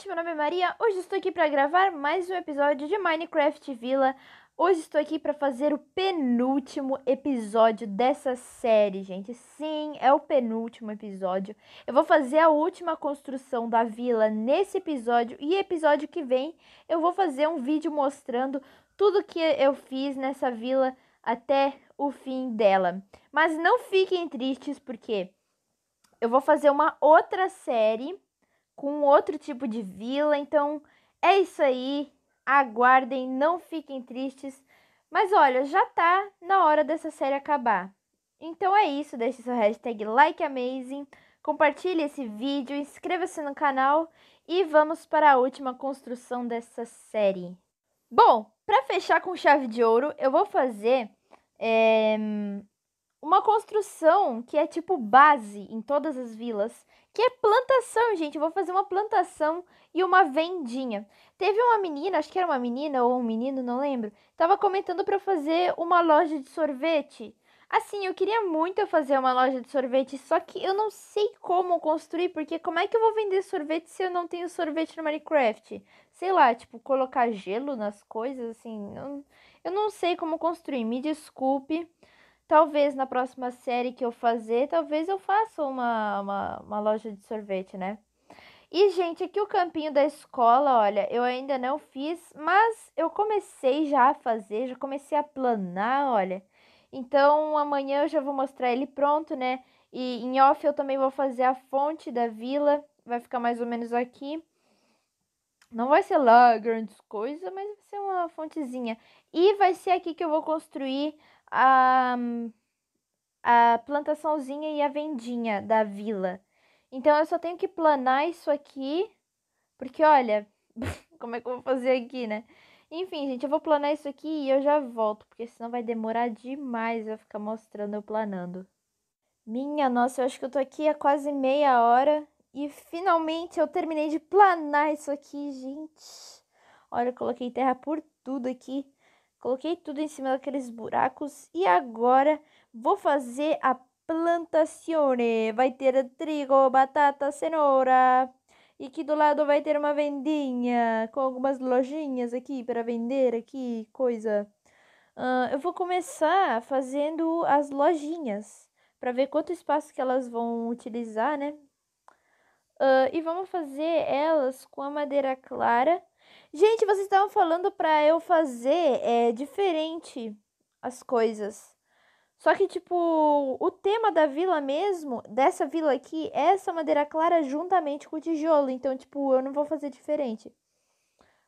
gente, meu nome é Maria. Hoje estou aqui para gravar mais um episódio de Minecraft Villa. Hoje estou aqui para fazer o penúltimo episódio dessa série, gente. Sim, é o penúltimo episódio. Eu vou fazer a última construção da vila nesse episódio e episódio que vem eu vou fazer um vídeo mostrando tudo que eu fiz nessa vila até o fim dela. Mas não fiquem tristes porque eu vou fazer uma outra série com outro tipo de vila. Então é isso aí. Aguardem, não fiquem tristes. Mas olha, já tá na hora dessa série acabar. Então é isso, deixe seu hashtag likeamazing, compartilhe esse vídeo, inscreva-se no canal e vamos para a última construção dessa série. Bom, para fechar com chave de ouro, eu vou fazer é, uma construção que é tipo base em todas as vilas, que é plantação, gente. Eu vou fazer uma plantação e uma vendinha. Teve uma menina, acho que era uma menina ou um menino, não lembro, tava comentando para fazer uma loja de sorvete. Assim, eu queria muito fazer uma loja de sorvete, só que eu não sei como construir, porque como é que eu vou vender sorvete se eu não tenho sorvete no Minecraft? Sei lá, tipo, colocar gelo nas coisas, assim, eu, eu não sei como construir, me desculpe. Talvez na próxima série que eu fazer, talvez eu faça uma, uma, uma loja de sorvete, né? E, gente, aqui o campinho da escola, olha, eu ainda não fiz, mas eu comecei já a fazer, já comecei a planar, olha. Então, amanhã eu já vou mostrar ele pronto, né? E em off eu também vou fazer a fonte da vila, vai ficar mais ou menos aqui. Não vai ser lá grandes coisas, mas vai ser uma fontezinha. E vai ser aqui que eu vou construir a, a plantaçãozinha e a vendinha da vila. Então eu só tenho que planar isso aqui, porque olha, como é que eu vou fazer aqui, né? Enfim, gente, eu vou planar isso aqui e eu já volto, porque senão vai demorar demais eu ficar mostrando eu planando. Minha nossa, eu acho que eu tô aqui há quase meia hora e finalmente eu terminei de planar isso aqui, gente. Olha, eu coloquei terra por tudo aqui. Coloquei tudo em cima daqueles buracos e agora vou fazer a plantazione. Vai ter trigo, batata, cenoura. E aqui do lado vai ter uma vendinha com algumas lojinhas aqui para vender aqui, coisa. Uh, eu vou começar fazendo as lojinhas para ver quanto espaço que elas vão utilizar, né? Uh, e vamos fazer elas com a madeira clara Gente, vocês estavam falando pra eu fazer é, diferente as coisas. Só que, tipo, o tema da vila mesmo, dessa vila aqui, é essa madeira clara juntamente com o tijolo. Então, tipo, eu não vou fazer diferente.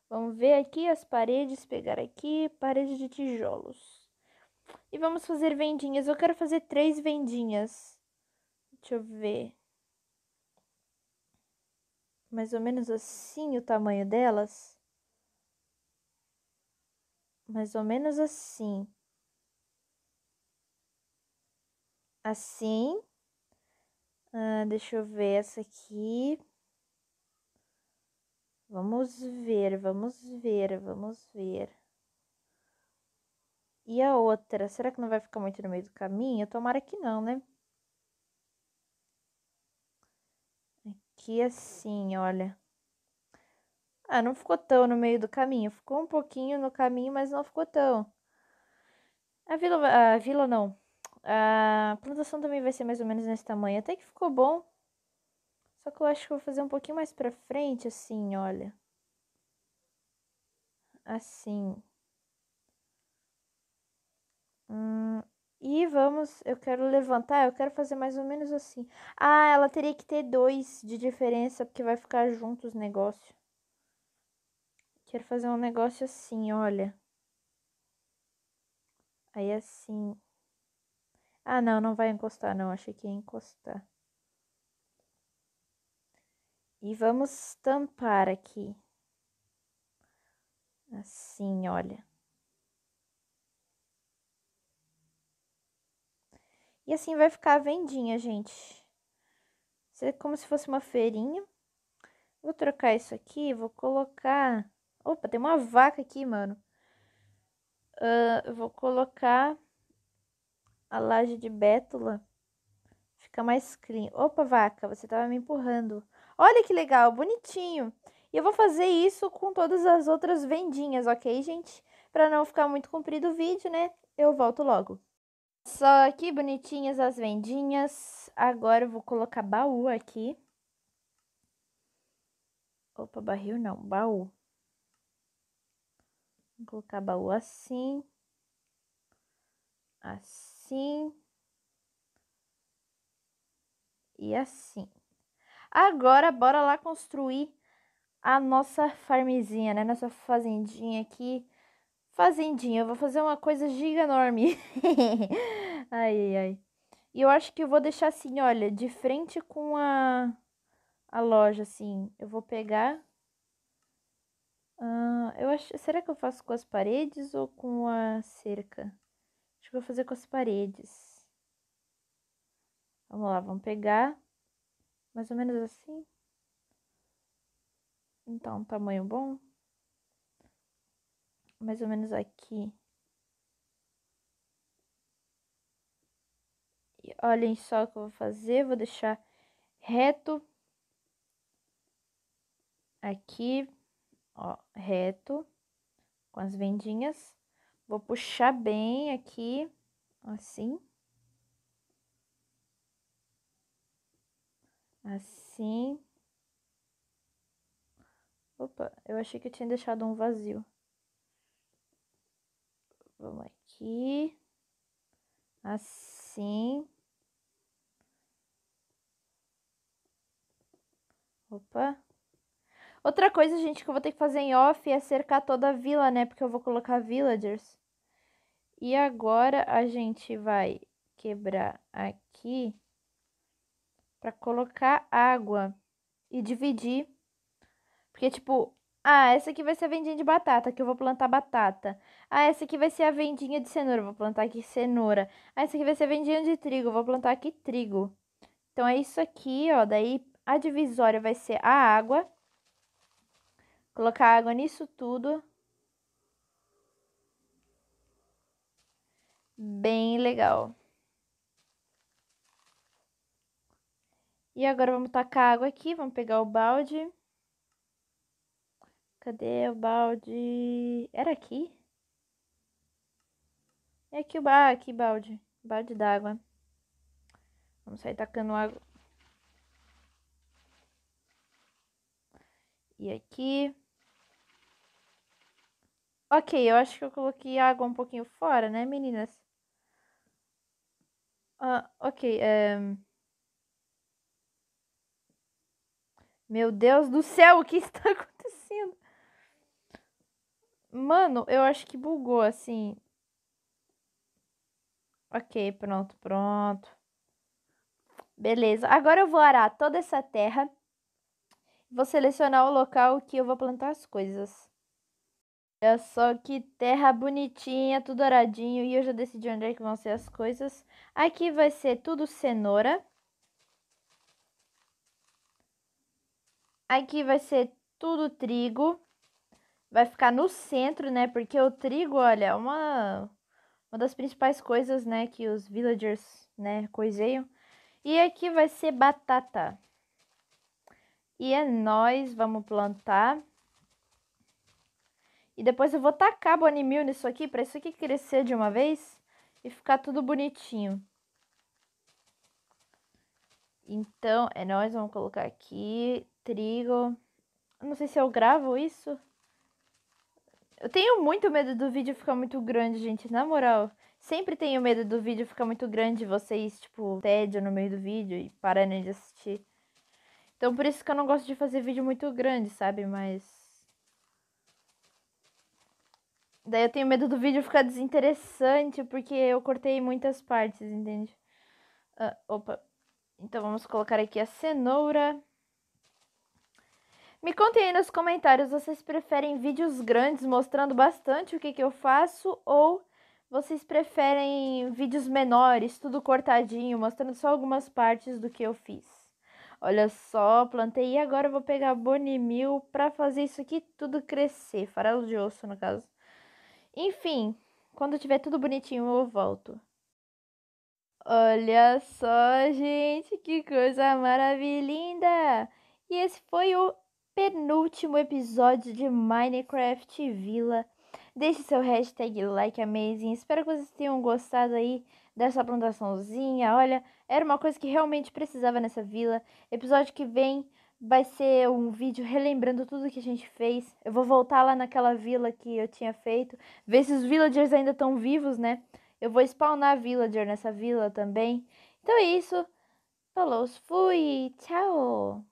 Vamos ver aqui as paredes, pegar aqui, parede de tijolos. E vamos fazer vendinhas. Eu quero fazer três vendinhas. Deixa eu ver. Mais ou menos assim o tamanho delas mais ou menos assim. Assim. Ah, deixa eu ver essa aqui. Vamos ver, vamos ver, vamos ver. E a outra? Será que não vai ficar muito no meio do caminho? Tomara que não, né? Aqui assim, olha. Ah, não ficou tão no meio do caminho. Ficou um pouquinho no caminho, mas não ficou tão. A vila, a vila não. A plantação também vai ser mais ou menos nesse tamanho. Até que ficou bom. Só que eu acho que eu vou fazer um pouquinho mais pra frente, assim, olha. Assim. Hum, e vamos, eu quero levantar, eu quero fazer mais ou menos assim. Ah, ela teria que ter dois de diferença, porque vai ficar junto os negócios. Quero fazer um negócio assim, olha. Aí assim. Ah, não, não vai encostar, não. Achei que ia encostar. E vamos tampar aqui. Assim, olha. E assim vai ficar a vendinha, gente. Seria é como se fosse uma feirinha. Vou trocar isso aqui, vou colocar Opa, tem uma vaca aqui, mano. Uh, eu vou colocar a laje de bétula. Fica mais clean. Opa, vaca, você tava me empurrando. Olha que legal, bonitinho. E eu vou fazer isso com todas as outras vendinhas, ok, gente? Para não ficar muito comprido o vídeo, né? Eu volto logo. Só que bonitinhas as vendinhas. Agora eu vou colocar baú aqui. Opa, barril não, baú. Vou colocar baú assim. Assim. E assim. Agora, bora lá construir a nossa farmzinha, né? Nossa fazendinha aqui. Fazendinha, eu vou fazer uma coisa giga enorme. ai, ai, ai. E eu acho que eu vou deixar assim, olha, de frente com a, a loja, assim. Eu vou pegar ah, eu acho, será que eu faço com as paredes ou com a cerca? Acho que eu vou fazer com as paredes. Vamos lá, vamos pegar mais ou menos assim. Então, tamanho bom. Mais ou menos aqui. E olhem só o que eu vou fazer. Vou deixar reto. Aqui ó, reto, com as vendinhas. Vou puxar bem aqui, assim. Assim. Opa, eu achei que eu tinha deixado um vazio. Vamos aqui. Assim. Opa. Outra coisa, gente, que eu vou ter que fazer em off é cercar toda a vila, né? Porque eu vou colocar villagers. E agora a gente vai quebrar aqui para colocar água e dividir. Porque, tipo, ah, essa aqui vai ser a vendinha de batata, que eu vou plantar batata. Ah, essa aqui vai ser a vendinha de cenoura, vou plantar aqui cenoura. Ah, essa aqui vai ser a vendinha de trigo, vou plantar aqui trigo. Então, é isso aqui, ó. Daí, a divisória vai ser a água Colocar água nisso tudo. Bem legal. E agora vamos tacar água aqui, vamos pegar o balde. Cadê o balde? Era aqui? É aqui o ba... Ah, aqui, balde. Balde d'água. Vamos sair tacando água. E aqui. Ok, eu acho que eu coloquei a água um pouquinho fora, né, meninas? Ah, ok. Um... Eh, meu Deus do céu, o que está acontecendo? Mano, eu acho que bugou, assim. Ok, pronto, pronto. Beleza. Agora eu vou arar toda essa terra. Vou selecionar o local que eu vou plantar as coisas. Olha é só que terra bonitinha, tudo aradinho. E eu já decidi onde é que vão ser as coisas. Aqui vai ser tudo cenoura. Aqui vai ser tudo trigo. Vai ficar no centro, né? Porque o trigo, olha, é uma, uma das principais coisas, né? Que os villagers, né, coiseiam. E aqui vai ser batata. E é nós, vamos plantar. E depois eu vou tacar Bonimil nisso aqui, para isso aqui crescer de uma vez e ficar tudo bonitinho. Então, é nós vamos colocar aqui trigo. Eu não sei se eu gravo isso. Eu tenho muito medo do vídeo ficar muito grande, gente, na moral. Sempre tenho medo do vídeo ficar muito grande, vocês, tipo, tédio no meio do vídeo e parando de assistir. Então, por isso que eu não gosto de fazer vídeo muito grande, sabe? Mas Daí eu tenho medo do vídeo ficar desinteressante, porque eu cortei muitas partes, entende? Uh, opa. Então vamos colocar aqui a cenoura. Me contem aí nos comentários, vocês preferem vídeos grandes mostrando bastante o que, que eu faço ou vocês preferem vídeos menores, tudo cortadinho, mostrando só algumas partes do que eu fiz? Olha só, plantei e agora vou pegar bonimil para fazer isso aqui tudo crescer, farelo de osso no caso. Enfim, quando tiver tudo bonitinho eu volto. Olha só, gente, que coisa maravilhosa! E esse foi o penúltimo episódio de Minecraft Vila Deixe seu hashtag likeamazing. Espero que vocês tenham gostado aí dessa plantaçãozinha. Olha, era uma coisa que realmente precisava nessa vila. Episódio que vem vai ser um vídeo relembrando tudo que a gente fez. Eu vou voltar lá naquela vila que eu tinha feito, ver se os villagers ainda estão vivos, né? Eu vou spawnar villager nessa vila também. Então é isso. Falou, fui, tchau!